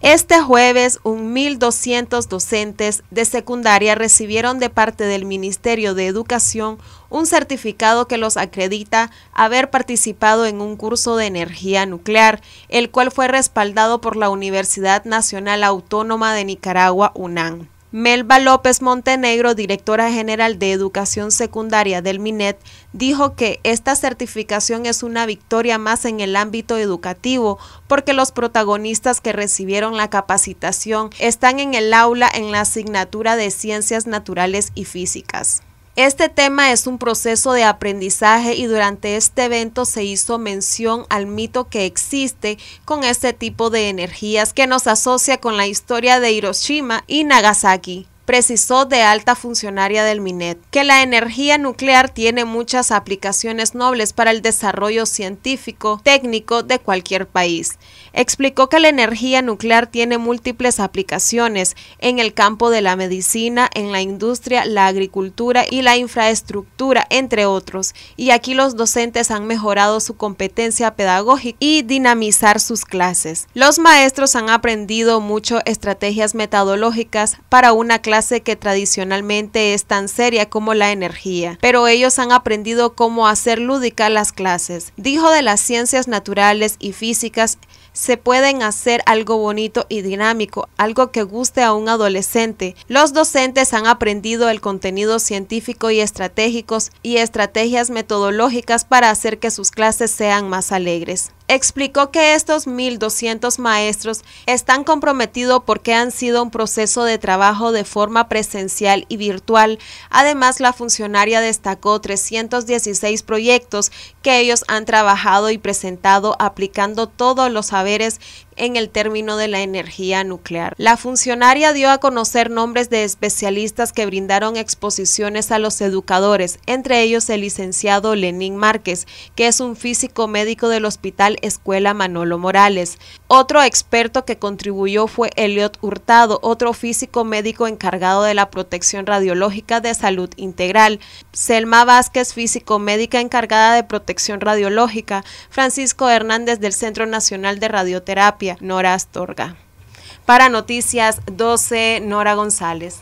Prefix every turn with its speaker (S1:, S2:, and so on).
S1: Este jueves, 1.200 docentes de secundaria recibieron de parte del Ministerio de Educación un certificado que los acredita haber participado en un curso de energía nuclear, el cual fue respaldado por la Universidad Nacional Autónoma de Nicaragua, (UNAN). Melba López Montenegro, directora general de Educación Secundaria del MINET, dijo que esta certificación es una victoria más en el ámbito educativo porque los protagonistas que recibieron la capacitación están en el aula en la asignatura de Ciencias Naturales y Físicas. Este tema es un proceso de aprendizaje y durante este evento se hizo mención al mito que existe con este tipo de energías que nos asocia con la historia de Hiroshima y Nagasaki precisó de alta funcionaria del MINET, que la energía nuclear tiene muchas aplicaciones nobles para el desarrollo científico, técnico de cualquier país. Explicó que la energía nuclear tiene múltiples aplicaciones en el campo de la medicina, en la industria, la agricultura y la infraestructura, entre otros, y aquí los docentes han mejorado su competencia pedagógica y dinamizar sus clases. Los maestros han aprendido mucho estrategias metodológicas para una clase que tradicionalmente es tan seria como la energía, pero ellos han aprendido cómo hacer lúdica las clases. Dijo de las ciencias naturales y físicas se pueden hacer algo bonito y dinámico, algo que guste a un adolescente. Los docentes han aprendido el contenido científico y estratégicos y estrategias metodológicas para hacer que sus clases sean más alegres explicó que estos 1.200 maestros están comprometidos porque han sido un proceso de trabajo de forma presencial y virtual. Además, la funcionaria destacó 316 proyectos que ellos han trabajado y presentado aplicando todos los saberes en el término de la energía nuclear. La funcionaria dio a conocer nombres de especialistas que brindaron exposiciones a los educadores, entre ellos el licenciado Lenín Márquez, que es un físico médico del Hospital Escuela Manolo Morales. Otro experto que contribuyó fue Eliot Hurtado, otro físico médico encargado de la protección radiológica de salud integral, Selma Vázquez, físico médica encargada de protección radiológica, Francisco Hernández del Centro Nacional de Radioterapia, Nora Astorga. Para Noticias 12, Nora González.